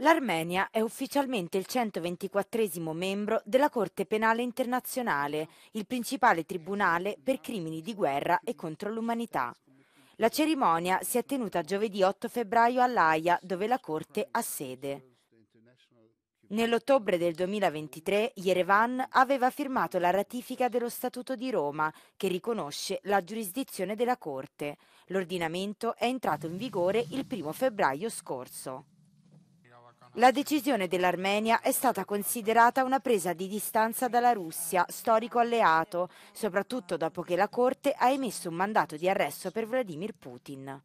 L'Armenia è ufficialmente il 124 membro della Corte Penale Internazionale, il principale tribunale per crimini di guerra e contro l'umanità. La cerimonia si è tenuta giovedì 8 febbraio all'AIA, dove la Corte ha sede. Nell'ottobre del 2023 Yerevan aveva firmato la ratifica dello Statuto di Roma che riconosce la giurisdizione della Corte. L'ordinamento è entrato in vigore il 1 febbraio scorso. La decisione dell'Armenia è stata considerata una presa di distanza dalla Russia, storico alleato, soprattutto dopo che la Corte ha emesso un mandato di arresto per Vladimir Putin.